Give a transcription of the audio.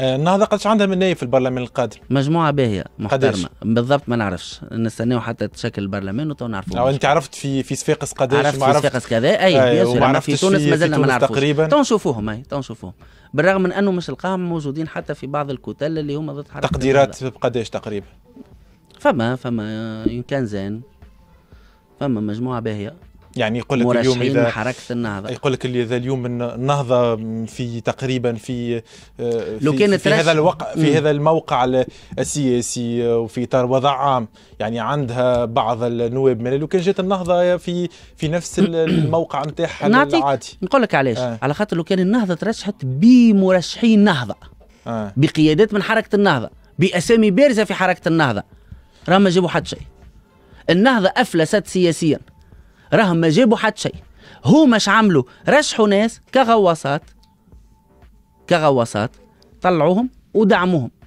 النهضه آه، قداش عندها من نائب في البرلمان القادم؟ مجموعه باهيه محترمه بالضبط ما نعرفش نستناو حتى تشكل البرلمان وتو نعرفوا او انت عرفت في في صفاقس قداش عرفت في صفاقس كذا اي, أي وما في تونس مازلنا ما نعرفوش تقريبا تو نشوفوهم اي تو نشوفوهم بالرغم من انه مش القاهم موجودين حتى في بعض الكتل اللي هما ضد حركه تقديرات بقداش تقريبا؟ فما فما يمكن زين فما مجموعه باهيه يعني يقول لك اليوم اذا حركه النهضه يقول لك اذا اليوم النهضه في تقريبا في آه، في, لو كان في هذا الوقع في هذا الموقع السياسي آه، وفي اطار وضع عام يعني عندها بعض النواب من لو كان جات النهضه في في نفس الموقع نتاعها العادي نقول لك علاش آه. على خاطر لو كان النهضه ترشحت بمرشحين نهضه آه. بقيادات من حركه النهضه باسامي بارزه في حركه النهضه راه ما جابوا حد شيء النهضه افلست سياسيا راهم ما جابوا حتى شيء هو مش عملوا رشحوا ناس كغواصات كغواصات طلعوهم ودعموهم